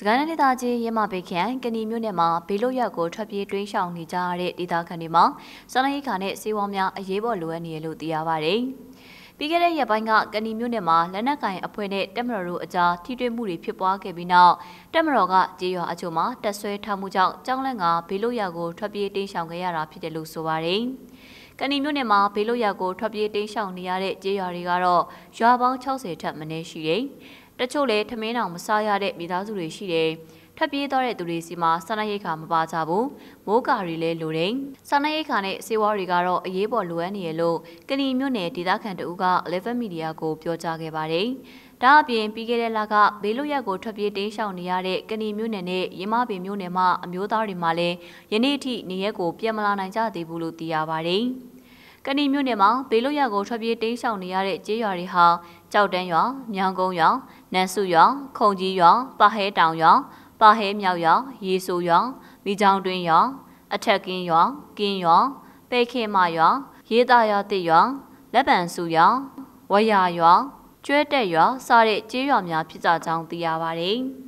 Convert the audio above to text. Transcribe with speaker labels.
Speaker 1: စကိုင်းတိုင်းဒေသကြီးရမပေခိုင်ကဏီမြို့နယ်မှာဘေးလွတ်ရက်ကိုထွက်ပြေးတွင်းရှောင်နေကြရတဲ့ဒေသခံတွေမှာစားနပ်ရိက္ခာနဲ့စေဝါများအရေးပေါ်လိုအပ်နေရလို့သိရပါဗျ။ပြီးခဲ့တဲ့ရက်ပိုင်းကကဏီမြို့နယ်မှာလက်နက်ကင်အဖွဲ့နဲ့တပ်မတော်တို့အကြားထိတွေ့မှုတွေဖြစ်ပွားခဲ့ပြီးနောက်တပ်မတော်ကကြေးရွာအချို့မှာတပ်ဆွဲထားမှုကြောင့်ကြောင်းလန့်ကဘေးလွတ်ရက်ကိုထွက်ပြေးတွင်းရှောင်ခဲ့ရတာဖြစ်တယ်လို့ဆိုပါဗျ။ကဏီမြို့နယ်မှာဘေးလွတ်ရာကိုထွက်ပြေးတိမ်းရှောင်နေရတဲ့ကျေးရွာတွေကတော့ရွာပေါင်း60ထက်မနည်းရှိတယ်။တချို့လည်းထမင်းတောင်မစားရတဲ့မိသားစုတွေရှိတယ်ထပ်ပြေးသွားတဲ့သူတွေစီမှာစားနပ်ရိက္ခာမပါကြဘူးမိုးကာတွေလည်းလိုတယ်စားနပ်ရိက္ခာနဲ့ဆေးဝါးတွေကတော့အရေးပေါ်လိုအပ်နေရလို့ကဏီမြို့နယ်ဒေသခံတဦးက11 Media ကိုပြောကြားခဲ့ပါတယ်ဒါအပြင်ပြီးခဲ့တဲ့လကဘေးလွတ်ရက်ကိုထွက်ပြေးတင်းရှောင်နေရတဲ့ကဏီမြို့နယ်နဲ့ရမပင်မြို့နယ်မှာအမျိုးသားတွေမှာလည်းယနေ့အထိနေရက်ကိုပြန်မလာနိုင်ကြသေးဘူးလို့သိရပါတယ်။ကဏီမြို့နယ်မှာဘေးလွတ်ရာကိုထွက်ပြေးတိမ်းရှောင်နေရတဲ့ကျေးရွာတွေဟာကြောက်တန်းရွာ၊မြောင်ကုန်းရွာ၊နန်းစုရွာ၊ခုံကြီးရွာ၊ပါဟဲတောင်ရွာ၊ပါဟဲမြောက်ရွာ၊ရေဆိုရွာ၊မိချောင်းတွင်းရွာ၊အထက်ကင်းရွာ၊ကင်းရွာ၊ပဲခင်မရွာ၊ရေးသားရွာတစ်ရွာ၊လက်ပံစုရွာ၊ဝရရွာ၊ကျွဲတက်ရွာစတဲ့ကျေးရွာများဖြစ်ကြကြောင်းသိရပါတယ်။